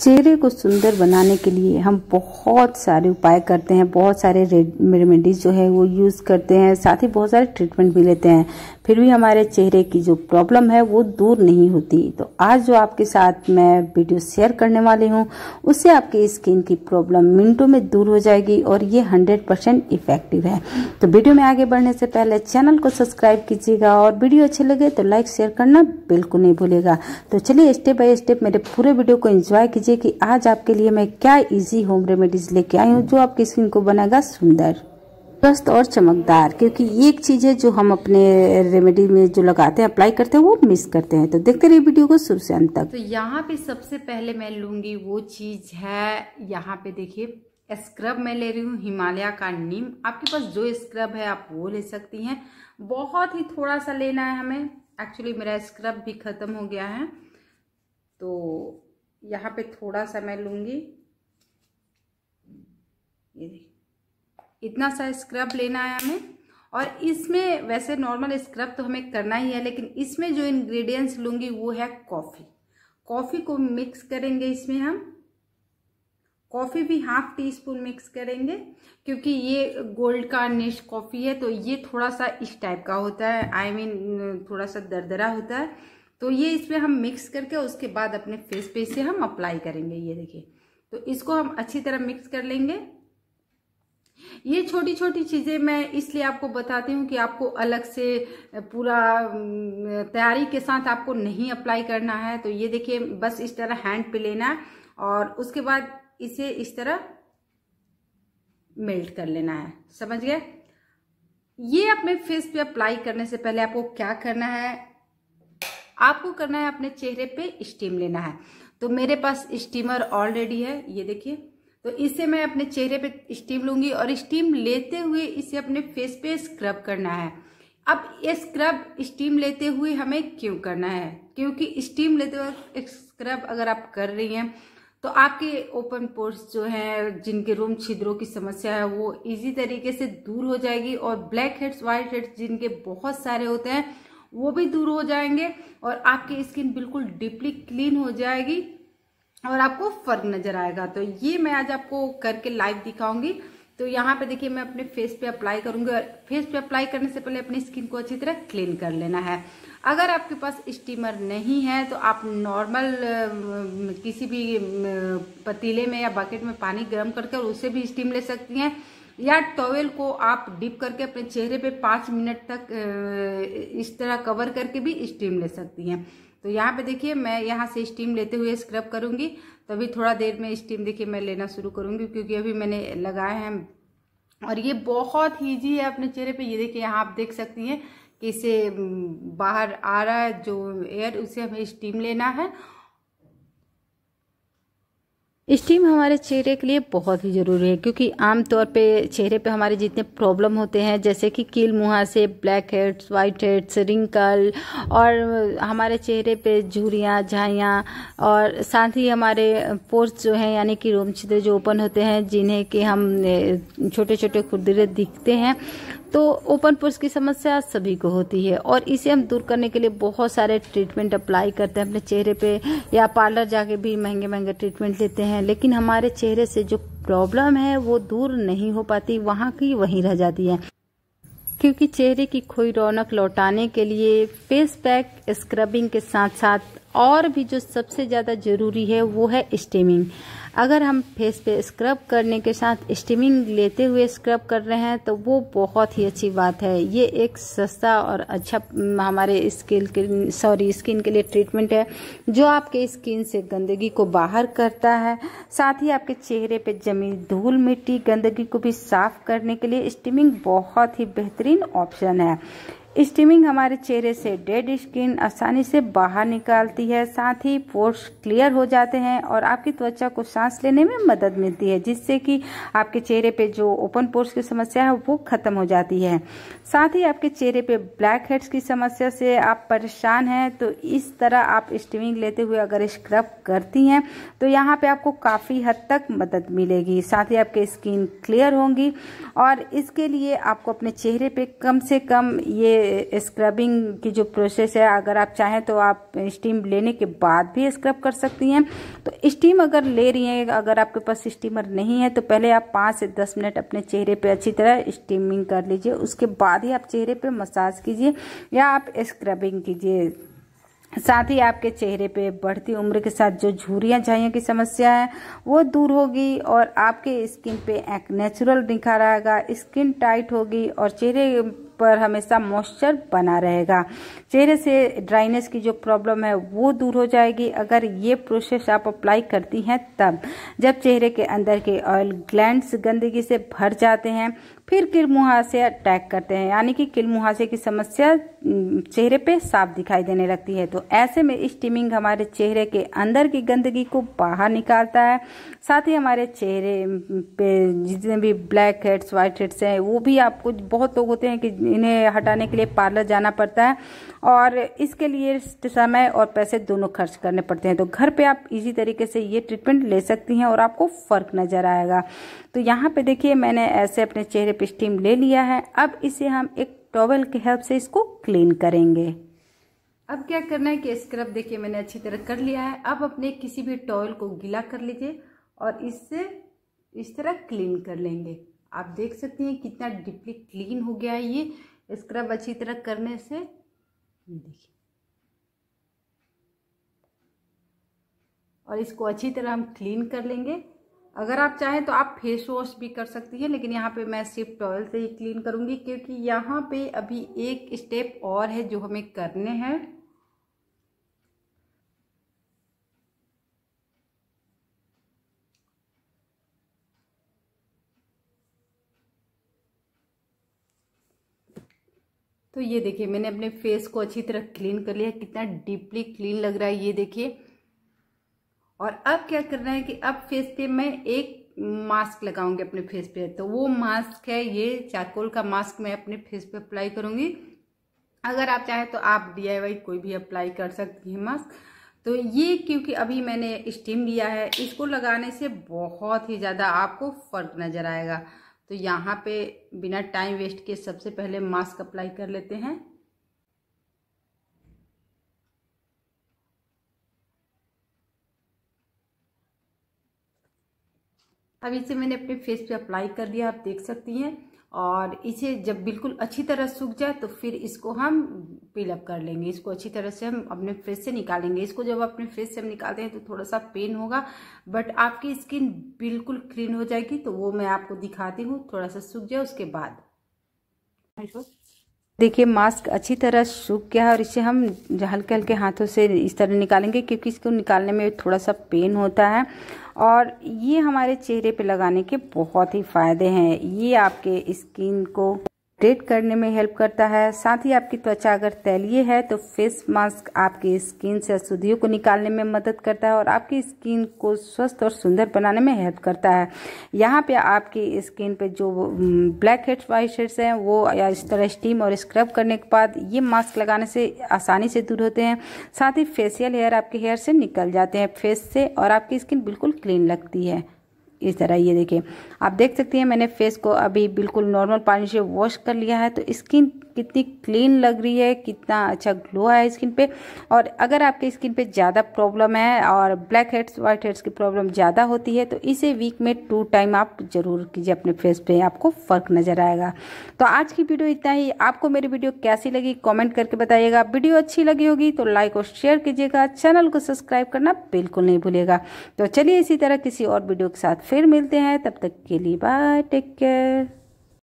चेहरे को सुंदर बनाने के लिए हम बहुत सारे उपाय करते हैं बहुत सारे रेमेडीज जो है वो यूज़ करते हैं साथ ही बहुत सारे ट्रीटमेंट भी लेते हैं फिर भी हमारे चेहरे की जो प्रॉब्लम है वो दूर नहीं होती तो आज जो आपके साथ मैं वीडियो शेयर करने वाली हूँ उससे आपकी स्किन की प्रॉब्लम मिनटों में दूर हो जाएगी और ये हंड्रेड परसेंट इफेक्टिव है तो वीडियो में आगे बढ़ने से पहले चैनल को सब्सक्राइब कीजिएगा और वीडियो अच्छे लगे तो लाइक शेयर करना बिल्कुल नहीं भूलेगा तो चलिए स्टेप बाय स्टेप मेरे पूरे वीडियो को इंजॉय कीजिए सोचिए कि आज आपके लिए मैं क्या इजी होम रेमेडीज लेके आई हूँ जो आपकी स्किन को बनाएगा सुंदर स्वस्थ और चमकदार क्योंकि एक चीज़ है जो हम अपने रेमेडी में जो लगाते हैं अप्लाई करते हैं वो मिस करते हैं तो देखते रहिए वीडियो को शुरू से अंत तक तो यहाँ पे सबसे पहले मैं लूंगी वो चीज़ है यहाँ पे देखिए स्क्रब मैं ले रही हूँ हिमालय का नीम आपके पास जो स्क्रब है आप वो ले सकती हैं बहुत ही थोड़ा सा लेना है हमें एक्चुअली मेरा स्क्रब भी ख़त्म हो गया है तो यहाँ पे थोड़ा सा मैं लूँगी इतना सा स्क्रब लेना है हमें और इसमें वैसे नॉर्मल स्क्रब तो हमें करना ही है लेकिन इसमें जो इंग्रेडिएंट्स लूँगी वो है कॉफ़ी कॉफ़ी को मिक्स करेंगे इसमें हम कॉफ़ी भी हाफ टी स्पून मिक्स करेंगे क्योंकि ये गोल्ड का निश कॉफ़ी है तो ये थोड़ा सा इस टाइप का होता है आई I मीन mean, थोड़ा सा दरदरा होता है तो ये इस पर हम मिक्स करके उसके बाद अपने फेस पे इसे हम अप्लाई करेंगे ये देखिए तो इसको हम अच्छी तरह मिक्स कर लेंगे ये छोटी छोटी चीज़ें मैं इसलिए आपको बताती हूँ कि आपको अलग से पूरा तैयारी के साथ आपको नहीं अप्लाई करना है तो ये देखिए बस इस तरह हैंड पे लेना है और उसके बाद इसे इस तरह मेल्ट कर लेना है समझ गए ये अपने फेस पे अप्लाई करने से पहले आपको क्या करना है आपको करना है अपने चेहरे पे स्टीम लेना है तो मेरे पास स्टीमर ऑलरेडी है ये देखिए तो इसे मैं अपने चेहरे पे स्टीम लूंगी और स्टीम लेते हुए इसे अपने फेस पे स्क्रब करना है अब ये स्क्रब स्टीम लेते हुए हमें क्यों करना है क्योंकि स्टीम लेते हुए स्क्रब अगर आप कर रही हैं तो आपके ओपन पोर्स जो हैं जिनके रूम छिद्रों की समस्या है वो इजी तरीके से दूर हो जाएगी और ब्लैक हेड्स व्हाइट हेड्स जिनके बहुत सारे होते हैं वो भी दूर हो जाएंगे और आपकी स्किन बिल्कुल डीपली क्लीन हो जाएगी और आपको फर्क नजर आएगा तो ये मैं आज आपको करके लाइव दिखाऊंगी तो यहाँ पे देखिए मैं अपने फेस पे अप्लाई करूंगी और फेस पे अप्लाई करने से पहले अपनी स्किन को अच्छी तरह क्लीन कर लेना है अगर आपके पास स्टीमर नहीं है तो आप नॉर्मल किसी भी पतीले में या बकेट में पानी गर्म करके और उससे भी स्टीम ले सकती हैं या टॉवेल को आप डिप करके अपने चेहरे पे पाँच मिनट तक इस तरह कवर करके भी स्टीम ले सकती हैं तो यहाँ पे देखिए मैं यहाँ से स्टीम लेते हुए स्क्रब करूँगी तभी थोड़ा देर में स्टीम देखिए मैं लेना शुरू करूँगी क्योंकि अभी मैंने लगाए हैं और ये बहुत ईजी है अपने चेहरे पर ये देखिए यहाँ आप देख सकती हैं कि इसे बाहर आ रहा है जो एयर उसे हमें स्टीम लेना है स्टीम हमारे चेहरे के लिए बहुत ही ज़रूरी है क्योंकि आमतौर पे चेहरे पे हमारे जितने प्रॉब्लम होते हैं जैसे कि कील मुहासे black heads white heads wrinkle और हमारे चेहरे पे झुरियाँ झाइयाँ और साथ ही हमारे पोर्स जो हैं यानी कि रोम छिद्र जो ओपन होते हैं जिन्हें कि हम छोटे छोटे खुरदरे दिखते हैं तो ओपन पोर्स की समस्या सभी को होती है और इसे हम दूर करने के लिए बहुत सारे ट्रीटमेंट अप्लाई करते हैं अपने चेहरे पे या पार्लर जाके भी महंगे महंगे ट्रीटमेंट लेते हैं लेकिन हमारे चेहरे से जो प्रॉब्लम है वो दूर नहीं हो पाती वहाँ की वहीं रह जाती है क्योंकि चेहरे की खोई रौनक लौटाने के लिए फेस पैक स्क्रबिंग के साथ साथ और भी जो सबसे ज़्यादा ज़रूरी है वो है स्टीमिंग अगर हम फेस पे स्क्रब करने के साथ स्टीमिंग लेते हुए स्क्रब कर रहे हैं तो वो बहुत ही अच्छी बात है ये एक सस्ता और अच्छा हमारे स्किन के सॉरी स्किन के लिए ट्रीटमेंट है जो आपके स्किन से गंदगी को बाहर करता है साथ ही आपके चेहरे पे जमी धूल मिट्टी गंदगी को भी साफ करने के लिए स्टीमिंग बहुत ही बेहतरीन ऑप्शन है स्टीमिंग हमारे चेहरे से डेड स्किन आसानी से बाहर निकालती है साथ ही पोर्स क्लियर हो जाते हैं और आपकी त्वचा को सांस लेने में मदद मिलती है जिससे कि आपके चेहरे पे जो ओपन पोर्स की समस्या है वो खत्म हो जाती है साथ ही आपके चेहरे पे ब्लैक हेड्स की समस्या से आप परेशान हैं तो इस तरह आप स्टीमिंग लेते हुए अगर स्क्रब करती हैं तो यहाँ पे आपको काफ़ी हद तक मदद मिलेगी साथ ही आपके स्किन क्लियर होंगी और इसके लिए आपको अपने चेहरे पे कम से कम ये स्क्रबिंग की जो प्रोसेस है अगर आप चाहें तो आप स्टीम लेने के बाद भी स्क्रब कर सकती हैं तो स्टीम अगर ले रही हैं अगर आपके पास स्टीमर नहीं है तो पहले आप पाँच से दस मिनट अपने चेहरे पे अच्छी तरह स्टीमिंग कर लीजिए उसके बाद ही आप चेहरे पे मसाज कीजिए या आप स्क्रबिंग कीजिए साथ ही आपके चेहरे पे बढ़ती उम्र के साथ जो झूरियां झाइयों की समस्या है वो दूर होगी और आपके स्किन पे एक नेचुरल निखार आएगा स्किन टाइट होगी और चेहरे पर हमेशा मॉइस्चर बना रहेगा चेहरे से ड्राइनेस की जो प्रॉब्लम है वो दूर हो जाएगी अगर ये प्रोसेस आप अप्लाई करती हैं तब जब चेहरे के अंदर के ऑयल ग्लैंड्स गंदगी से भर जाते हैं फिर किल मुहासे अटैक करते हैं यानी कि किलमुहासे की समस्या चेहरे पे साफ दिखाई देने लगती है तो ऐसे में स्टीमिंग हमारे चेहरे के अंदर की गंदगी को बाहर निकालता है साथ ही हमारे चेहरे पे जितने भी ब्लैक हेड्स व्हाइट हेड्स हैं वो भी आपको बहुत लोग होते हैं कि इन्हें हटाने के लिए पार्लर जाना पड़ता है और इसके लिए समय और पैसे दोनों खर्च करने पड़ते हैं तो घर पे आप इजी तरीके से ये ट्रीटमेंट ले सकती हैं और आपको फ़र्क नज़र आएगा तो यहाँ पे देखिए मैंने ऐसे अपने चेहरे स्टेप स्टीम ले लिया है अब इसे हम एक टॉवल के हेल्प से इसको क्लीन करेंगे अब क्या करना है कि स्क्रब देखिए मैंने अच्छी तरह कर लिया है अब अपने किसी भी टॉवल को गीला कर लीजिए और इससे इस तरह क्लीन कर लेंगे आप देख सकती हैं कितना डीपली क्लीन हो गया है ये स्क्रब अच्छी तरह करने से देखिए और इसको अच्छी तरह हम क्लीन कर लेंगे अगर आप चाहें तो आप फेस वॉश भी कर सकती है लेकिन यहाँ पे मैं सिर्फ टॉयल से ही क्लीन करूँगी क्योंकि यहाँ पे अभी एक स्टेप और है जो हमें करने हैं तो ये देखिए मैंने अपने फेस को अच्छी तरह क्लीन कर लिया कितना डीपली क्लीन लग रहा है ये देखिए और अब क्या कर रहे हैं कि अब फेस पे मैं एक मास्क लगाऊंगी अपने फेस पे तो वो मास्क है ये चारकोल का मास्क मैं अपने फेस पे अप्लाई करूंगी अगर आप चाहें तो आप डी कोई भी अप्लाई कर सकती हैं मास्क तो ये क्योंकि अभी मैंने स्टीम लिया है इसको लगाने से बहुत ही ज़्यादा आपको फर्क नज़र आएगा तो यहाँ पे बिना टाइम वेस्ट के सबसे पहले मास्क अप्लाई कर लेते हैं अब इसे मैंने अपने फेस पे अप्लाई कर दिया आप देख सकती हैं और इसे जब बिल्कुल अच्छी तरह सूख जाए तो फिर इसको हम पिलअप कर लेंगे इसको अच्छी तरह से हम अपने फेस से निकालेंगे इसको जब अपने फेस से हम निकालते हैं तो थोड़ा सा पेन होगा बट आपकी स्किन बिल्कुल क्लीन हो जाएगी तो वो मैं आपको दिखाती हूँ थोड़ा सा सूख जाए उसके बाद देखिए मास्क अच्छी तरह सूख गया है और इसे हम हल्के हल्के हाथों से इस तरह निकालेंगे क्योंकि इसको निकालने में थोड़ा सा पेन होता है और ये हमारे चेहरे पे लगाने के बहुत ही फ़ायदे हैं ये आपके स्किन को डेट करने में हेल्प करता है साथ ही आपकी त्वचा अगर तैलीय है तो फेस मास्क आपकी स्किन से अशुद्धियों को निकालने में मदद करता है और आपकी स्किन को स्वस्थ और सुंदर बनाने में हेल्प करता है यहाँ पे आपकी स्किन पे जो ब्लैक हेड्स वाइट हेड्स हैं वो या इस तरह स्टीम और स्क्रब करने के बाद ये मास्क लगाने से आसानी से दूर होते हैं साथ ही फेसियल हेयर आपके हेयर से निकल जाते हैं फेस से और आपकी स्किन बिल्कुल क्लीन लगती है इस तरह ये देखिए आप देख सकती हैं मैंने फेस को अभी बिल्कुल नॉर्मल पानी से वॉश कर लिया है तो स्किन कितनी क्लीन लग रही है कितना अच्छा ग्लो है स्किन पे और अगर आपके स्किन पे ज़्यादा प्रॉब्लम है और ब्लैक हेड्स व्हाइट हेड्स की प्रॉब्लम ज़्यादा होती है तो इसे वीक में टू टाइम आप ज़रूर कीजिए अपने फेस पे आपको फ़र्क नज़र आएगा तो आज की वीडियो इतना ही आपको मेरी वीडियो कैसी लगी कॉमेंट करके बताइएगा वीडियो अच्छी लगी होगी तो लाइक और शेयर कीजिएगा चैनल को सब्सक्राइब करना बिल्कुल नहीं भूलेगा तो चलिए इसी तरह किसी और वीडियो के साथ फिर मिलते हैं तब तक के लिए बाय टेक केयर